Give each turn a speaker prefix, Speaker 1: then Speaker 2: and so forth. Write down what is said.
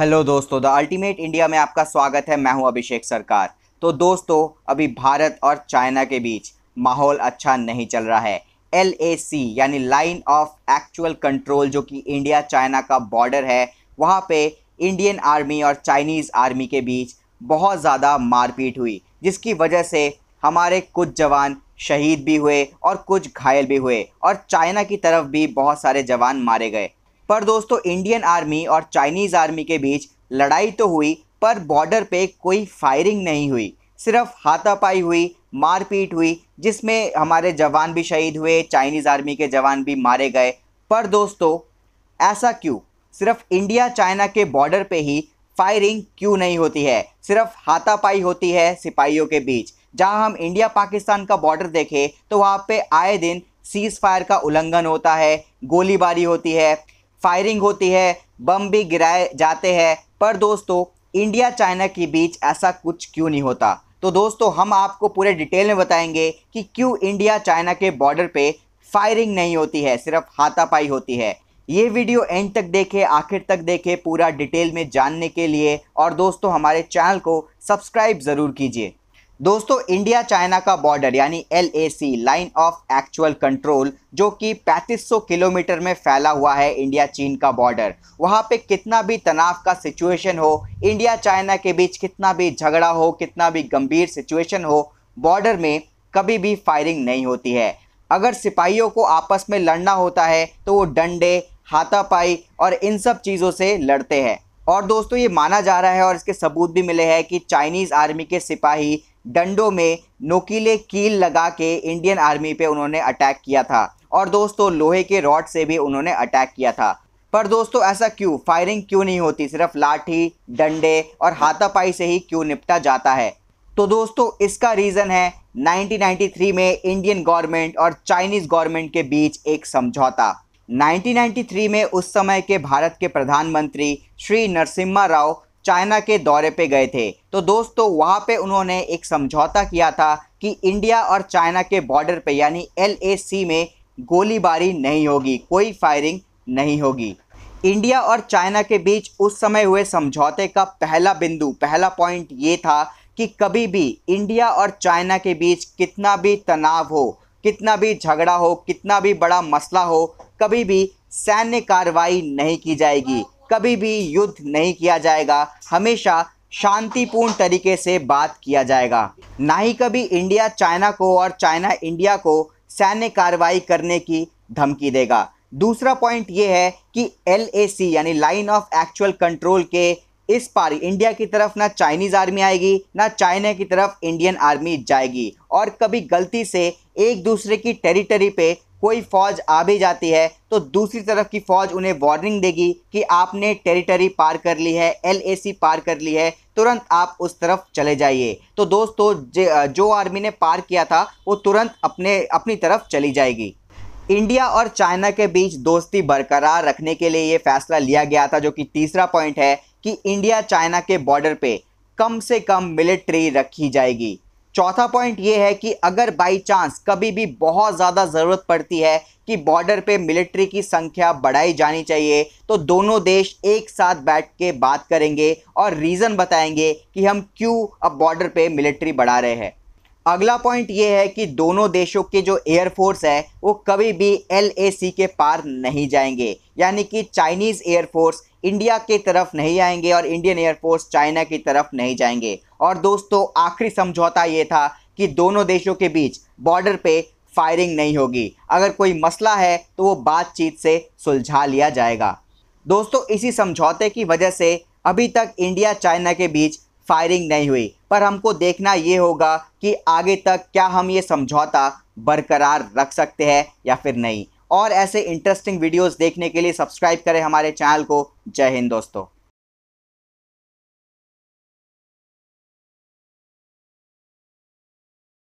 Speaker 1: hello दोस्तों the ultimate India में आपका स्वागत है मैं हूं अभिषेक सरकार तो दोस्तों अभी भारत और चाइना के बीच माहौल अच्छा नहीं चल रहा है एल यानी लाइन ऑफ एक्चुअल कंट्रोल जो कि इंडिया चाइना का बॉर्डर है वहाँ पे इंडियन आर्मी और चाइनीज़ आर्मी के बीच बहुत ज़्यादा मारपीट हुई जिसकी वजह से हमारे कुछ जवान शहीद भी हुए और कुछ घायल भी हुए और चाइना की तरफ भी बहुत सारे जवान मारे गए पर दोस्तों इंडियन आर्मी और चाइनीज़ आर्मी के बीच लड़ाई तो हुई पर बॉर्डर पे कोई फायरिंग नहीं हुई सिर्फ हाथापाई हुई मारपीट हुई जिसमें हमारे जवान भी शहीद हुए चाइनीज़ आर्मी के जवान भी मारे गए पर दोस्तों ऐसा क्यों सिर्फ इंडिया चाइना के बॉर्डर पे ही फायरिंग क्यों नहीं होती है सिर्फ हाथापाई होती है सिपाहियों के बीच जहां हम इंडिया पाकिस्तान का बॉर्डर देखें तो वहां पे आए दिन सीज़ फायर का उल्लंघन होता है गोलीबारी होती है फायरिंग होती है बम भी गिराए जाते हैं पर दोस्तों इंडिया चाइना के बीच ऐसा कुछ क्यों नहीं होता तो दोस्तों हम आपको पूरे डिटेल में बताएंगे कि क्यों इंडिया चाइना के बॉर्डर पे फायरिंग नहीं होती है सिर्फ हाथापाई होती है ये वीडियो एंड तक देखें आखिर तक देखें पूरा डिटेल में जानने के लिए और दोस्तों हमारे चैनल को सब्सक्राइब ज़रूर कीजिए दोस्तों इंडिया चाइना का बॉर्डर यानी L line of actual control जो कि 3500 किलोमीटर में फैला हुआ है इंडिया चीन का बॉर्डर वहाँ पे कितना भी तनाव का सिचुएशन हो इंडिया चाइना के बीच कितना भी झगड़ा हो कितना भी गंभीर सिचुएशन हो बॉर्डर में कभी भी फायरिंग नहीं होती है अगर सिपाहियों को आपस में लड़ना होता है तो वो डंडे हाथापाई और इन सब चीज़ों से लड़ते हैं और दोस्तों ये माना जा रहा है और इसके सबूत भी मिले हैं कि चाइनीज़ आर्मी के सिपाही डंडों में नोकीले कील लगा के इंडियन आर्मी पे उन्होंने अटैक किया था और दोस्तों लोहे के रॉड से भी उन्होंने अटैक किया था पर दोस्तों ऐसा क्यों फायरिंग क्यों नहीं होती सिर्फ लाठी डंडे और हाथापाई से ही क्यों निपटा जाता है तो दोस्तों इसका रीज़न है 1993 में इंडियन गवर्नमेंट और चाइनीज़ गवर्नमेंट के बीच एक समझौता 1993 में उस समय के भारत के प्रधानमंत्री श्री नरसिम्हा राव चाइना के दौरे पे गए थे तो दोस्तों वहाँ पे उन्होंने एक समझौता किया था कि इंडिया और चाइना के बॉर्डर पे यानी एल में गोलीबारी नहीं होगी कोई फायरिंग नहीं होगी इंडिया और चाइना के बीच उस समय हुए समझौते का पहला बिंदु पहला पॉइंट ये था कि कभी भी इंडिया और चाइना के बीच कितना भी तनाव हो कितना भी झगड़ा हो कितना भी बड़ा मसला हो कभी भी सैन्य कार्रवाई नहीं की जाएगी कभी भी युद्ध नहीं किया जाएगा हमेशा शांतिपूर्ण तरीके से बात किया जाएगा ना ही कभी इंडिया चाइना को और चाइना इंडिया को सैन्य कार्रवाई करने की धमकी देगा दूसरा पॉइंट ये है कि एल यानी लाइन ऑफ एक्चुअल कंट्रोल के इस पार इंडिया की तरफ ना चाइनीज़ आर्मी आएगी ना चाइना की तरफ इंडियन आर्मी जाएगी और कभी गलती से एक दूसरे की टेरिटरी पे कोई फौज आ भी जाती है तो दूसरी तरफ की फौज उन्हें वार्निंग देगी कि आपने टेरिटरी पार कर ली है एलएसी पार कर ली है तुरंत आप उस तरफ चले जाइए तो दोस्तों जो आर्मी ने पार किया था वो तुरंत अपने अपनी तरफ चली जाएगी इंडिया और चाइना के बीच दोस्ती बरकरार रखने के लिए ये फैसला लिया गया था जो कि तीसरा पॉइंट है कि इंडिया चाइना के बॉर्डर पे कम से कम मिलिट्री रखी जाएगी चौथा पॉइंट ये है कि अगर बाय चांस कभी भी बहुत ज़्यादा ज़रूरत पड़ती है कि बॉर्डर पे मिलिट्री की संख्या बढ़ाई जानी चाहिए तो दोनों देश एक साथ बैठ के बात करेंगे और रीज़न बताएंगे कि हम क्यों अब बॉर्डर पे मिलिट्री बढ़ा रहे हैं अगला पॉइंट ये है कि दोनों देशों के जो एयरफोर्स है वो कभी भी एल के पार नहीं जाएंगे यानी कि चाइनीज़ एयरफोर्स इंडिया के तरफ नहीं आएंगे और इंडियन एयरफोर्स चाइना की तरफ नहीं जाएंगे और दोस्तों आखिरी समझौता ये था कि दोनों देशों के बीच बॉर्डर पे फायरिंग नहीं होगी अगर कोई मसला है तो वो बातचीत से सुलझा लिया जाएगा दोस्तों इसी समझौते की वजह से अभी तक इंडिया चाइना के बीच फायरिंग नहीं हुई पर हमको देखना ये होगा कि आगे तक क्या हम ये समझौता बरकरार रख सकते हैं या फिर नहीं और ऐसे इंटरेस्टिंग वीडियोस देखने के लिए सब्सक्राइब करें हमारे चैनल को जय हिंद दोस्तों